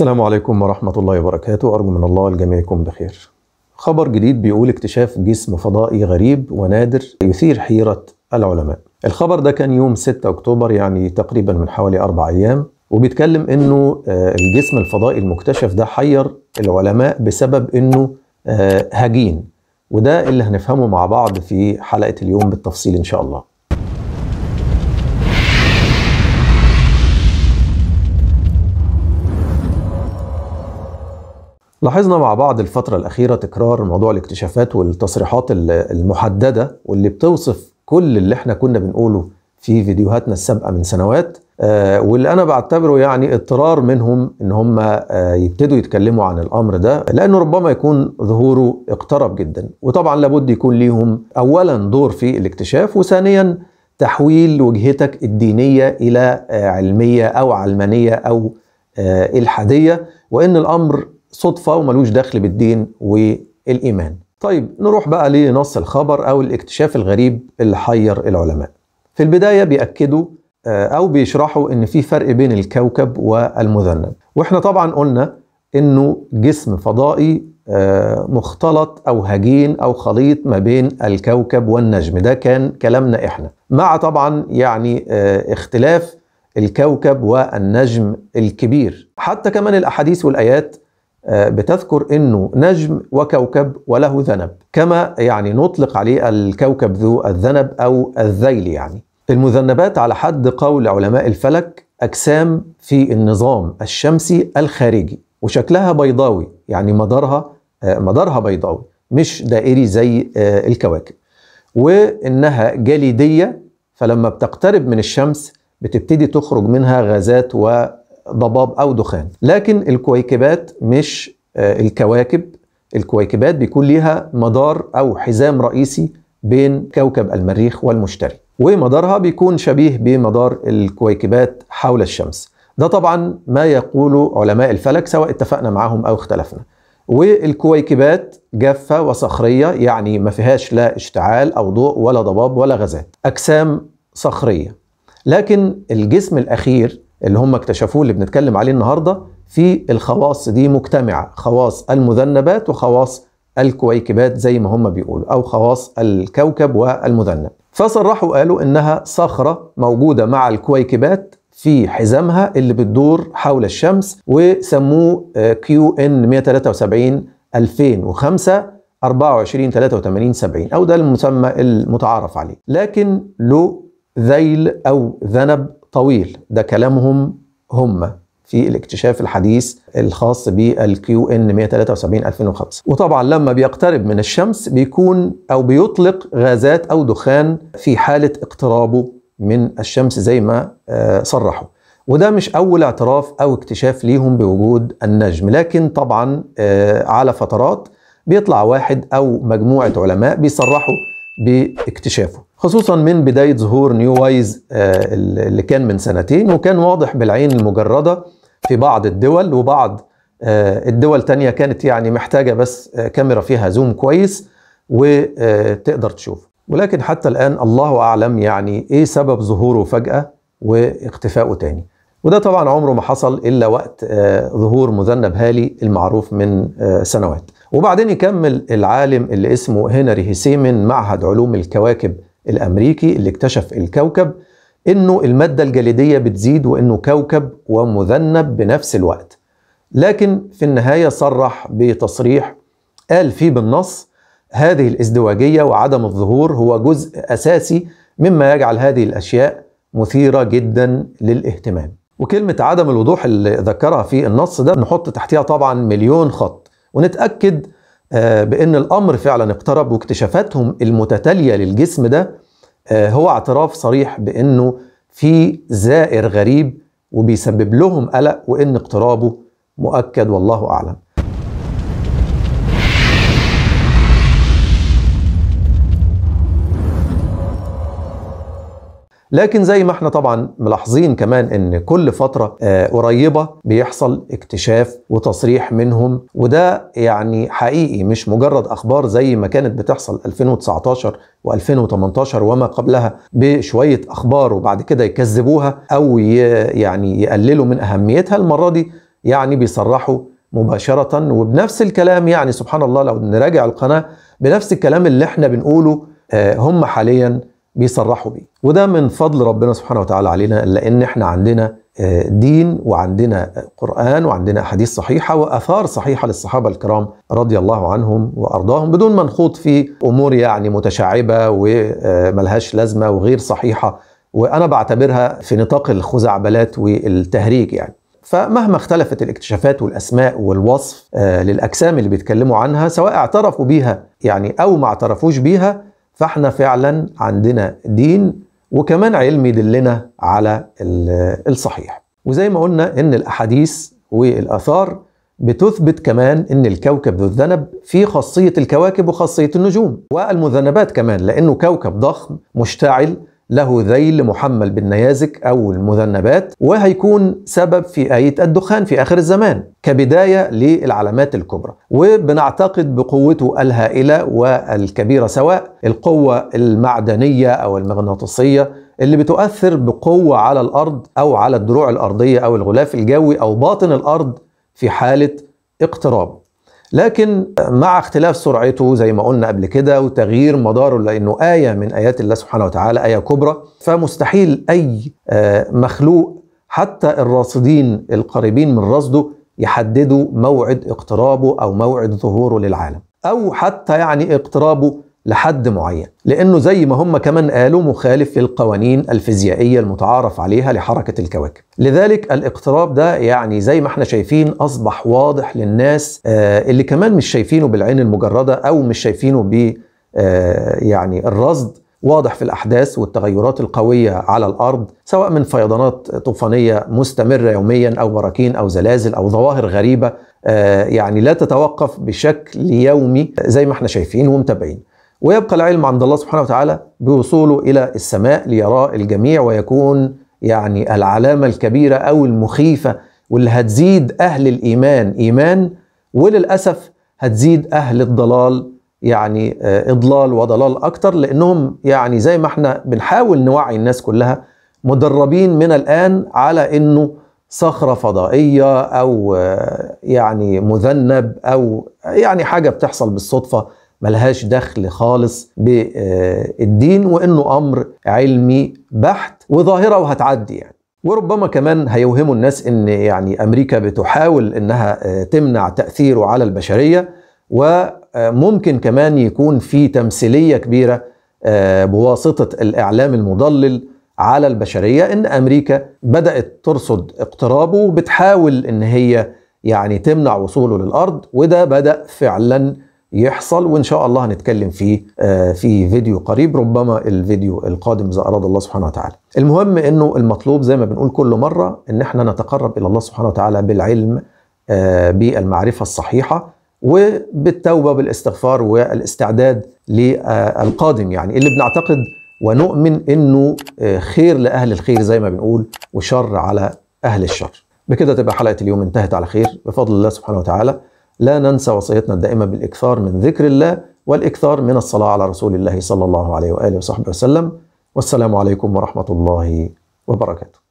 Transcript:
السلام عليكم ورحمة الله وبركاته أرجو من الله الجميع يكون بخير خبر جديد بيقول اكتشاف جسم فضائي غريب ونادر يثير حيرة العلماء الخبر ده كان يوم 6 أكتوبر يعني تقريبا من حوالي أربع أيام وبيتكلم انه آه، الجسم الفضائي المكتشف ده حير العلماء بسبب انه آه، هجين وده اللي هنفهمه مع بعض في حلقة اليوم بالتفصيل ان شاء الله لاحظنا مع بعض الفترة الأخيرة تكرار موضوع الاكتشافات والتصريحات المحددة واللي بتوصف كل اللي احنا كنا بنقوله في فيديوهاتنا السابقة من سنوات آه، واللي أنا بعتبره يعني اضطرار منهم إن هم آه، يبتدوا يتكلموا عن الأمر ده لأنه ربما يكون ظهوره اقترب جدا وطبعا لابد يكون ليهم أولا دور في الاكتشاف وثانيا تحويل وجهتك الدينية إلى آه، علمية أو علمانية أو إلحادية وإن الأمر صدفة وملوش دخل بالدين والإيمان طيب نروح بقى لنص الخبر أو الاكتشاف الغريب اللي حير العلماء في البداية بيأكدوا آه، أو بيشرحوا إن في فرق بين الكوكب والمذنب وإحنا طبعا قلنا إنه جسم فضائي آه، مختلط أو هجين أو خليط ما بين الكوكب والنجم ده كان كلامنا إحنا مع طبعا يعني آه، اختلاف الكوكب والنجم الكبير حتى كمان الأحاديث والآيات آه، بتذكر انه نجم وكوكب وله ذنب كما يعني نطلق عليه الكوكب ذو الذنب او الذيل يعني المذنبات على حد قول علماء الفلك اجسام في النظام الشمسي الخارجي وشكلها بيضاوي يعني مدارها آه، مدارها بيضاوي مش دائري زي آه، الكواكب وانها جليديه فلما بتقترب من الشمس بتبتدي تخرج منها غازات و ضباب او دخان لكن الكويكبات مش آه، الكواكب الكويكبات بيكون ليها مدار او حزام رئيسي بين كوكب المريخ والمشتري ومدارها بيكون شبيه بمدار الكويكبات حول الشمس ده طبعا ما يقوله علماء الفلك سواء اتفقنا معاهم او اختلفنا والكويكبات جافة وصخرية يعني ما فيهاش لا اشتعال أو ضوء ولا ضباب ولا غازات أجسام صخرية لكن الجسم الأخير اللي هم اكتشفوه اللي بنتكلم عليه النهارده في الخواص دي مجتمعه خواص المذنبات وخواص الكويكبات زي ما هم بيقولوا او خواص الكوكب والمذنب فصرحوا قالوا انها صخره موجوده مع الكويكبات في حزامها اللي بتدور حول الشمس وسموه آه، كيو ان 173 2005 24 83 70 او ده المسمى المتعارف عليه لكن له ذيل او ذنب طويل ده كلامهم هم في الاكتشاف الحديث الخاص بالكيو ان 173 2005 وطبعا لما بيقترب من الشمس بيكون او بيطلق غازات او دخان في حاله اقترابه من الشمس زي ما آه، صرحوا وده مش اول اعتراف او اكتشاف ليهم بوجود النجم لكن طبعا آه، على فترات بيطلع واحد او مجموعه علماء بيصرحوا باكتشافه خصوصا من بداية ظهور نيو وايز آه، اللي كان من سنتين وكان واضح بالعين المجردة في بعض الدول وبعض آه، الدول تانية كانت يعني محتاجة بس آه، كاميرا فيها زوم كويس وتقدر تشوف ولكن حتى الآن الله أعلم يعني إيه سبب ظهوره فجأة واختفائه تاني وده طبعا عمره ما حصل إلا وقت ظهور مذنب هالي المعروف من سنوات وبعدين يكمل العالم اللي اسمه هنري هيسي من معهد علوم الكواكب الامريكي اللي اكتشف الكوكب انه الماده الجليديه بتزيد وانه كوكب ومذنب بنفس الوقت لكن في النهايه صرح بتصريح قال فيه بالنص هذه الازدواجيه وعدم الظهور هو جزء اساسي مما يجعل هذه الاشياء مثيره جدا للاهتمام وكلمه عدم الوضوح اللي ذكرها في النص ده نحط تحتها طبعا مليون خط ونتاكد آه، بأن الأمر فعلا اقترب واكتشافاتهم المتتالية للجسم ده آه، هو اعتراف صريح بانه في زائر غريب وبيسبب لهم قلق وان اقترابه مؤكد والله اعلم لكن زي ما احنا طبعا ملاحظين كمان ان كل فترة آه، قريبة بيحصل اكتشاف وتصريح منهم وده يعني حقيقي مش مجرد اخبار زي ما كانت بتحصل 2019 و2018 وما قبلها بشوية اخبار وبعد كده يكذبوها او يعني يقللوا من اهميتها المرة دي يعني بيصرحوا مباشرة وبنفس الكلام يعني سبحان الله لو نراجع القناة بنفس الكلام اللي احنا بنقوله آه، هم حاليا بيصرحوا بيه وده من فضل ربنا سبحانه وتعالى علينا لان احنا عندنا آه، دين وعندنا آه، قرآن وعندنا أحاديث صحيحة وأثار صحيحة للصحابة الكرام رضي الله عنهم وأرضاهم بدون ما نخوض في أمور يعني متشعبة وملهاش آه، لازمة وغير صحيحة وأنا بعتبرها في نطاق الخزعبلات والتهريج يعني فمهما اختلفت الاكتشافات والاسماء والوصف للاجسام اللي بيتكلموا عنها سواء اعترفوا بيها يعني او ما اعترفوش بيها فاحنا فعلا عندنا دين وكمان علم يدلنا على الصحيح وزي ما قلنا ان الاحاديث والاثار بتثبت كمان ان الكوكب ذو الذنب في خاصيه الكواكب وخاصيه النجوم والمذنبات كمان لانه كوكب ضخم مشتعل له ذيل محمل بالنيازك أو المذنبات وهيكون سبب في آية الدخان في آخر الزمان كبداية للعلامات الكبرى وبنعتقد بقوته الهائلة والكبيرة سواء القوة المعدنية أو المغناطيسية اللي بتؤثر بقوة على الأرض أو على الدروع الأرضية أو الغلاف الجوي أو باطن الأرض في حالة اقتراب لكن مع اختلاف سرعته زي ما قلنا قبل كده وتغيير مداره لانه ايه من ايات الله سبحانه وتعالى ايه كبرى فمستحيل اي آه، مخلوق حتى الراصدين القريبين من رصده يحددوا موعد اقترابه او موعد ظهوره للعالم او حتى يعني اقترابه لحد معين لأنه زي ما هم كمان قالوا مخالف للقوانين الفيزيائية المتعارف عليها لحركة الكواكب لذلك الاقتراب ده يعني زي ما احنا شايفين أصبح واضح للناس آه، اللي كمان مش شايفينه بالعين المجردة أو مش شايفينه ب آه، يعني الرصد واضح في الأحداث والتغيرات القوية على الأرض سواء من فيضانات طوفانية مستمرة يوميا أو براكين أو زلازل أو ظواهر غريبة آه، يعني لا تتوقف بشكل يومي زي ما احنا شايفين ومتابعين ويبقى العلم عند الله سبحانه وتعالى بوصوله إلى السماء ليرى الجميع ويكون يعني العلامة الكبيرة أو المخيفة واللي هتزيد أهل الإيمان إيمان وللأسف هتزيد أهل الضلال يعني آه، إضلال وضلال أكتر لأنهم يعني زي ما احنا بنحاول نوعي الناس كلها مدربين من الآن على أنه صخرة فضائية أو آه، يعني مذنب أو يعني حاجة بتحصل بالصدفة ملهاش دخل خالص بالدين وانه امر علمي بحت وظاهره وهتعدي يعني وربما كمان هيوهموا الناس ان يعني امريكا بتحاول انها آه، تمنع تاثيره على البشريه وممكن كمان يكون في تمثيليه كبيره آه، بواسطه الاعلام المضلل على البشريه ان امريكا بدات ترصد اقترابه وبتحاول ان هي يعني تمنع وصوله للارض وده بدا فعلا يحصل وان شاء الله هنتكلم فيه آه، في فيديو قريب ربما الفيديو القادم اذا اراد الله سبحانه وتعالى. المهم انه المطلوب زي ما بنقول كل مره ان احنا نتقرب الى الله سبحانه وتعالى بالعلم آه، بالمعرفه الصحيحه وبالتوبه بالاستغفار والاستعداد للقادم يعني اللي بنعتقد ونؤمن انه آه، خير لاهل الخير زي ما بنقول وشر على اهل الشر. بكده تبقى حلقه اليوم انتهت على خير بفضل الله سبحانه وتعالى. لا ننسى وصيتنا الدائمة بالإكثار من ذكر الله والإكثار من الصلاة على رسول الله صلى الله عليه وآله وصحبه وسلم والسلام عليكم ورحمة الله وبركاته